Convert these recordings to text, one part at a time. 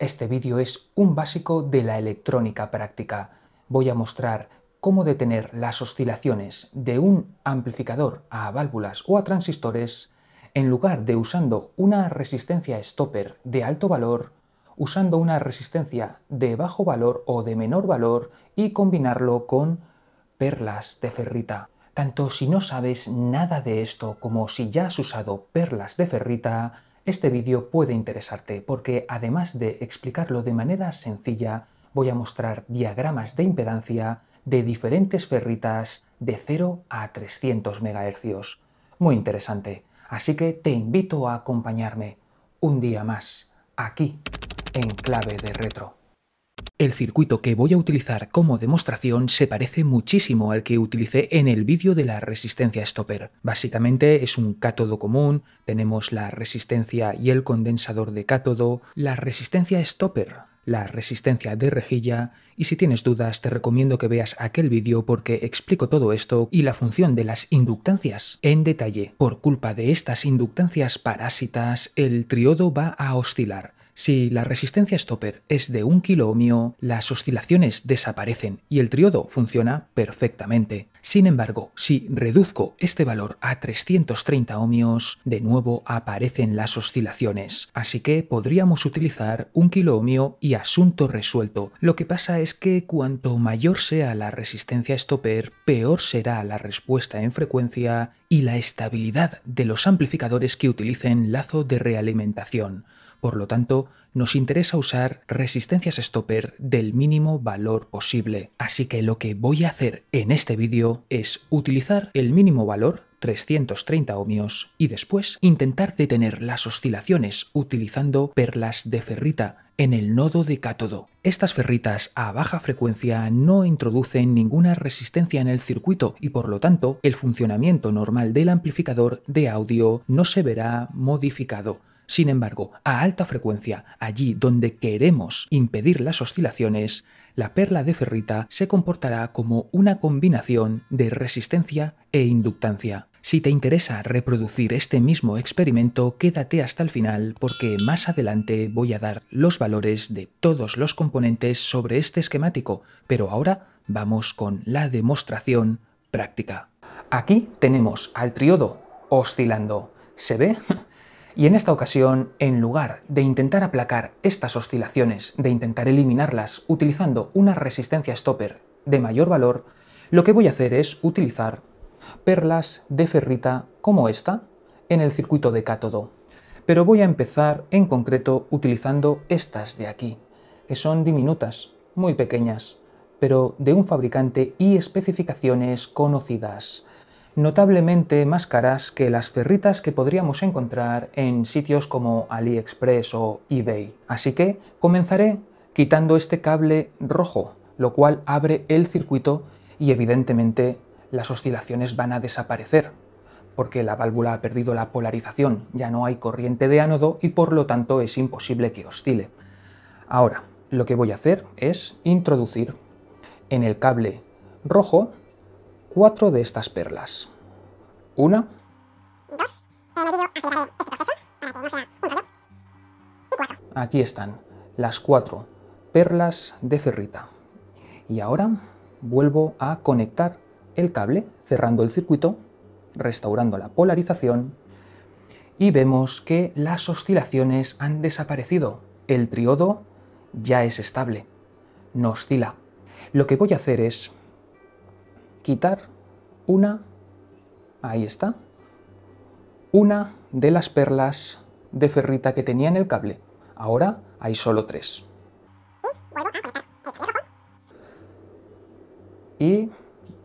Este vídeo es un básico de la electrónica práctica. Voy a mostrar cómo detener las oscilaciones de un amplificador a válvulas o a transistores en lugar de usando una resistencia stopper de alto valor, usando una resistencia de bajo valor o de menor valor y combinarlo con perlas de ferrita. Tanto si no sabes nada de esto como si ya has usado perlas de ferrita, este vídeo puede interesarte porque además de explicarlo de manera sencilla, voy a mostrar diagramas de impedancia de diferentes ferritas de 0 a 300 MHz. Muy interesante, así que te invito a acompañarme un día más, aquí, en Clave de Retro. El circuito que voy a utilizar como demostración se parece muchísimo al que utilicé en el vídeo de la resistencia stopper. Básicamente es un cátodo común, tenemos la resistencia y el condensador de cátodo, la resistencia stopper, la resistencia de rejilla y si tienes dudas te recomiendo que veas aquel vídeo porque explico todo esto y la función de las inductancias en detalle. Por culpa de estas inductancias parásitas, el triodo va a oscilar si la resistencia stopper es de 1 kilo ohmio, las oscilaciones desaparecen y el triodo funciona perfectamente. Sin embargo, si reduzco este valor a 330 ohmios, de nuevo aparecen las oscilaciones, así que podríamos utilizar un kilo ohmio y asunto resuelto. Lo que pasa es que cuanto mayor sea la resistencia stopper, peor será la respuesta en frecuencia y la estabilidad de los amplificadores que utilicen lazo de realimentación. Por lo tanto, nos interesa usar resistencias stopper del mínimo valor posible. Así que lo que voy a hacer en este vídeo es utilizar el mínimo valor 330 ohmios y después intentar detener las oscilaciones utilizando perlas de ferrita en el nodo de cátodo. Estas ferritas a baja frecuencia no introducen ninguna resistencia en el circuito y por lo tanto el funcionamiento normal del amplificador de audio no se verá modificado. Sin embargo, a alta frecuencia, allí donde queremos impedir las oscilaciones, la perla de ferrita se comportará como una combinación de resistencia e inductancia. Si te interesa reproducir este mismo experimento, quédate hasta el final porque más adelante voy a dar los valores de todos los componentes sobre este esquemático, pero ahora vamos con la demostración práctica. Aquí tenemos al triodo oscilando. Se ve y en esta ocasión, en lugar de intentar aplacar estas oscilaciones, de intentar eliminarlas utilizando una resistencia stopper de mayor valor, lo que voy a hacer es utilizar perlas de ferrita como esta en el circuito de cátodo. Pero voy a empezar en concreto utilizando estas de aquí, que son diminutas, muy pequeñas, pero de un fabricante y especificaciones conocidas notablemente más caras que las ferritas que podríamos encontrar en sitios como AliExpress o eBay. Así que comenzaré quitando este cable rojo, lo cual abre el circuito y evidentemente las oscilaciones van a desaparecer, porque la válvula ha perdido la polarización, ya no hay corriente de ánodo y por lo tanto es imposible que oscile. Ahora, lo que voy a hacer es introducir en el cable rojo cuatro de estas perlas. Una. Dos. Aquí están, las cuatro perlas de ferrita. Y ahora vuelvo a conectar el cable, cerrando el circuito, restaurando la polarización, y vemos que las oscilaciones han desaparecido. El triodo ya es estable, no oscila. Lo que voy a hacer es quitar una, ahí está, una de las perlas de ferrita que tenía en el cable. Ahora hay solo tres. Y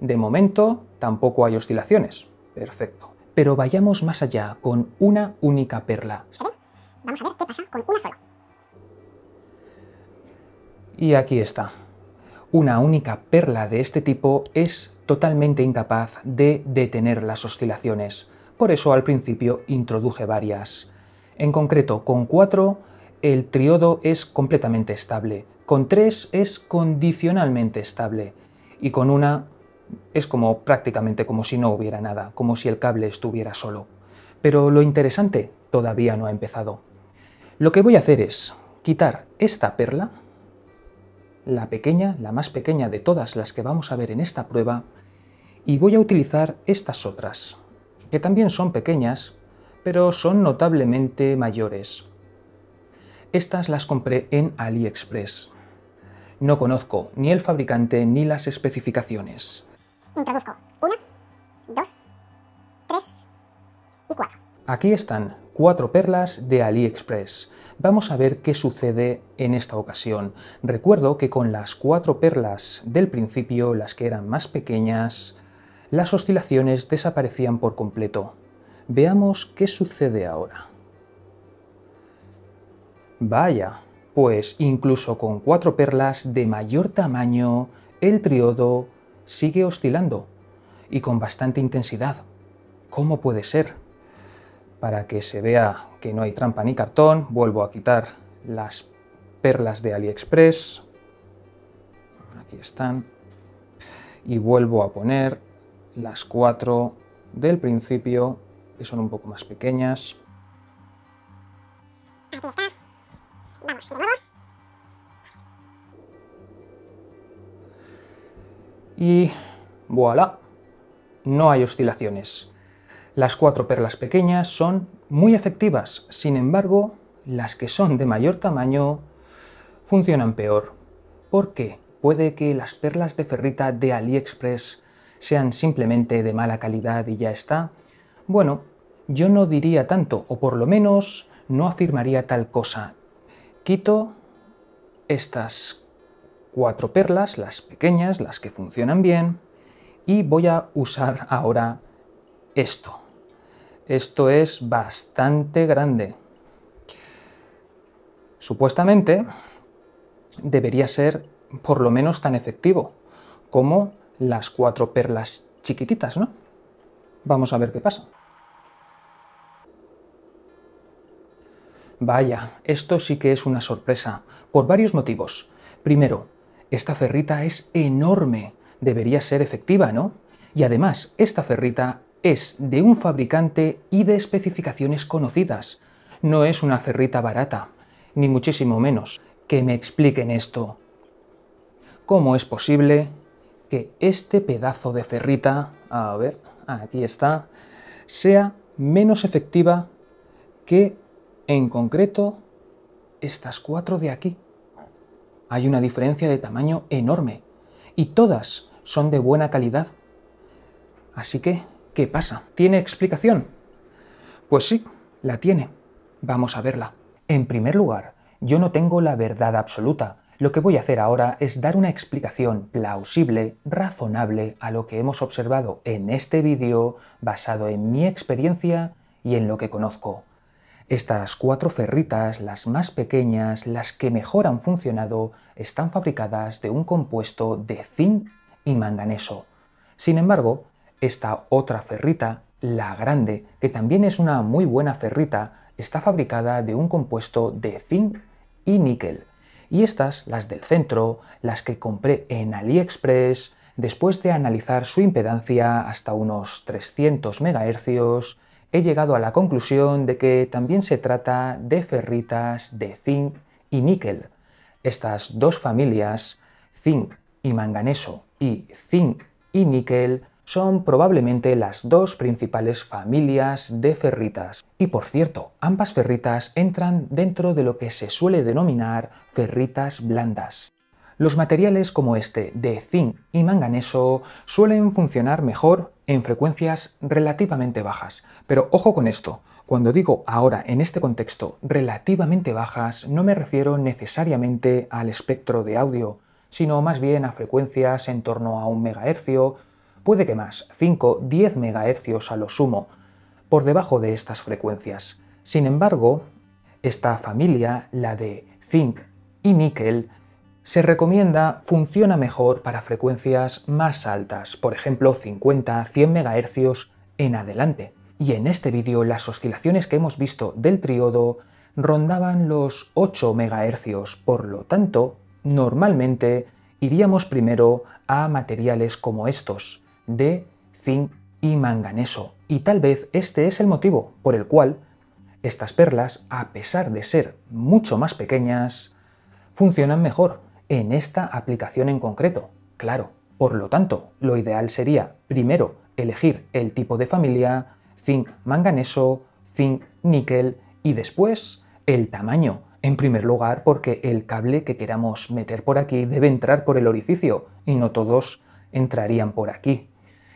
de momento tampoco hay oscilaciones. Perfecto. Pero vayamos más allá con una única perla. Vamos a ver qué pasa con una sola. Y aquí está. Una única perla de este tipo es totalmente incapaz de detener las oscilaciones. Por eso al principio introduje varias. En concreto, con 4 el triodo es completamente estable, con 3 es condicionalmente estable y con una es como prácticamente como si no hubiera nada, como si el cable estuviera solo. Pero lo interesante todavía no ha empezado. Lo que voy a hacer es quitar esta perla la pequeña, la más pequeña de todas las que vamos a ver en esta prueba, y voy a utilizar estas otras, que también son pequeñas, pero son notablemente mayores. Estas las compré en AliExpress. No conozco ni el fabricante ni las especificaciones. Introduzco una, dos, tres y cuatro. Aquí están Cuatro perlas de AliExpress. Vamos a ver qué sucede en esta ocasión. Recuerdo que con las cuatro perlas del principio, las que eran más pequeñas, las oscilaciones desaparecían por completo. Veamos qué sucede ahora. Vaya, pues incluso con cuatro perlas de mayor tamaño, el triodo sigue oscilando y con bastante intensidad. ¿Cómo puede ser? para que se vea que no hay trampa ni cartón. Vuelvo a quitar las perlas de AliExpress. Aquí están. Y vuelvo a poner las cuatro del principio, que son un poco más pequeñas. Y voilà, no hay oscilaciones. Las cuatro perlas pequeñas son muy efectivas, sin embargo, las que son de mayor tamaño funcionan peor. ¿Por qué? Puede que las perlas de ferrita de AliExpress sean simplemente de mala calidad y ya está. Bueno, yo no diría tanto, o por lo menos no afirmaría tal cosa. Quito estas cuatro perlas, las pequeñas, las que funcionan bien, y voy a usar ahora esto. Esto es bastante grande. Supuestamente debería ser por lo menos tan efectivo como las cuatro perlas chiquititas, ¿no? Vamos a ver qué pasa. Vaya, esto sí que es una sorpresa, por varios motivos. Primero, esta ferrita es enorme, debería ser efectiva, ¿no? Y además, esta ferrita es de un fabricante y de especificaciones conocidas. No es una ferrita barata, ni muchísimo menos. Que me expliquen esto. ¿Cómo es posible que este pedazo de ferrita, a ver, aquí está, sea menos efectiva que, en concreto, estas cuatro de aquí? Hay una diferencia de tamaño enorme y todas son de buena calidad. Así que ¿Qué pasa? ¿Tiene explicación? Pues sí, la tiene. Vamos a verla. En primer lugar, yo no tengo la verdad absoluta. Lo que voy a hacer ahora es dar una explicación plausible, razonable, a lo que hemos observado en este vídeo, basado en mi experiencia y en lo que conozco. Estas cuatro ferritas, las más pequeñas, las que mejor han funcionado, están fabricadas de un compuesto de zinc y manganeso. Sin embargo, esta otra ferrita, la grande, que también es una muy buena ferrita, está fabricada de un compuesto de zinc y níquel. Y estas, las del centro, las que compré en AliExpress, después de analizar su impedancia hasta unos 300 MHz, he llegado a la conclusión de que también se trata de ferritas de zinc y níquel. Estas dos familias, zinc y manganeso y zinc y níquel, son probablemente las dos principales familias de ferritas. Y por cierto, ambas ferritas entran dentro de lo que se suele denominar ferritas blandas. Los materiales como este de zinc y manganeso suelen funcionar mejor en frecuencias relativamente bajas. Pero ojo con esto, cuando digo ahora en este contexto relativamente bajas no me refiero necesariamente al espectro de audio, sino más bien a frecuencias en torno a un megahercio, puede que más, 5-10 MHz a lo sumo, por debajo de estas frecuencias. Sin embargo, esta familia, la de zinc y níquel, se recomienda funciona mejor para frecuencias más altas, por ejemplo 50-100 MHz en adelante. Y en este vídeo las oscilaciones que hemos visto del triodo rondaban los 8 MHz, por lo tanto, normalmente iríamos primero a materiales como estos, de zinc y manganeso. Y tal vez este es el motivo por el cual estas perlas, a pesar de ser mucho más pequeñas, funcionan mejor en esta aplicación en concreto. Claro, por lo tanto, lo ideal sería primero elegir el tipo de familia, zinc manganeso, zinc níquel y después el tamaño. En primer lugar, porque el cable que queramos meter por aquí debe entrar por el orificio y no todos entrarían por aquí.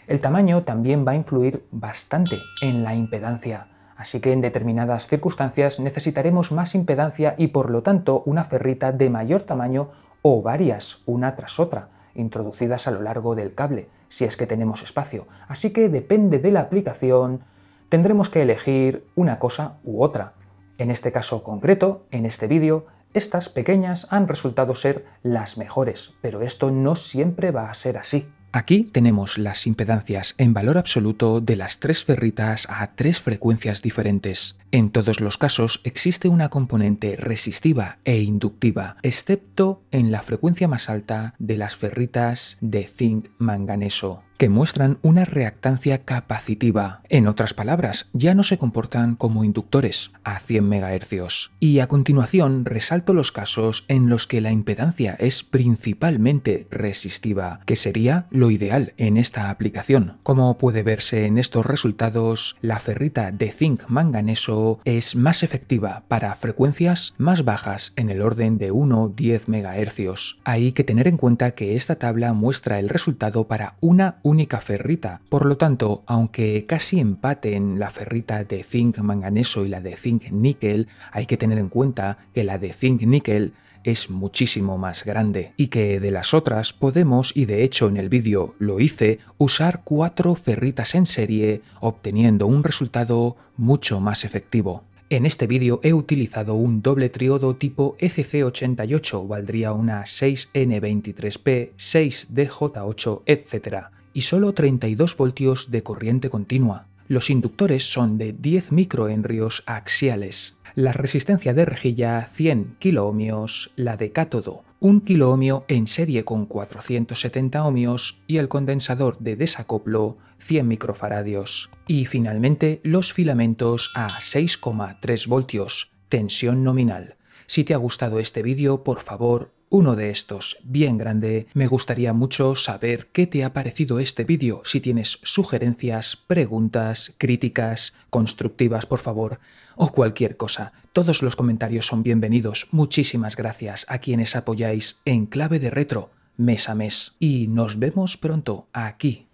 El tamaño también va a influir bastante en la impedancia, así que en determinadas circunstancias necesitaremos más impedancia y por lo tanto una ferrita de mayor tamaño o varias una tras otra, introducidas a lo largo del cable, si es que tenemos espacio. Así que depende de la aplicación, tendremos que elegir una cosa u otra. En este caso concreto, en este vídeo, estas pequeñas han resultado ser las mejores, pero esto no siempre va a ser así. Aquí tenemos las impedancias en valor absoluto de las tres ferritas a tres frecuencias diferentes. En todos los casos existe una componente resistiva e inductiva, excepto en la frecuencia más alta de las ferritas de zinc manganeso que muestran una reactancia capacitiva. En otras palabras, ya no se comportan como inductores a 100 MHz. Y a continuación resalto los casos en los que la impedancia es principalmente resistiva, que sería lo ideal en esta aplicación. Como puede verse en estos resultados, la ferrita de zinc manganeso es más efectiva para frecuencias más bajas en el orden de 1-10 MHz. Hay que tener en cuenta que esta tabla muestra el resultado para una única ferrita, por lo tanto, aunque casi empaten la ferrita de zinc manganeso y la de zinc níquel, hay que tener en cuenta que la de zinc níquel es muchísimo más grande y que de las otras podemos, y de hecho en el vídeo lo hice, usar cuatro ferritas en serie obteniendo un resultado mucho más efectivo. En este vídeo he utilizado un doble triodo tipo ECC88, valdría una 6N23P, 6DJ8, etc y solo 32 voltios de corriente continua. Los inductores son de 10 microhenrios axiales. La resistencia de rejilla 100 kiloohmios, la de cátodo 1 kiloohmio en serie con 470 ohmios y el condensador de desacoplo 100 microfaradios. Y finalmente los filamentos a 6,3 voltios, tensión nominal. Si te ha gustado este vídeo, por favor, uno de estos bien grande. Me gustaría mucho saber qué te ha parecido este vídeo, si tienes sugerencias, preguntas, críticas, constructivas por favor, o cualquier cosa. Todos los comentarios son bienvenidos. Muchísimas gracias a quienes apoyáis en Clave de Retro mes a mes. Y nos vemos pronto aquí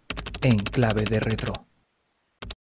en Clave de Retro.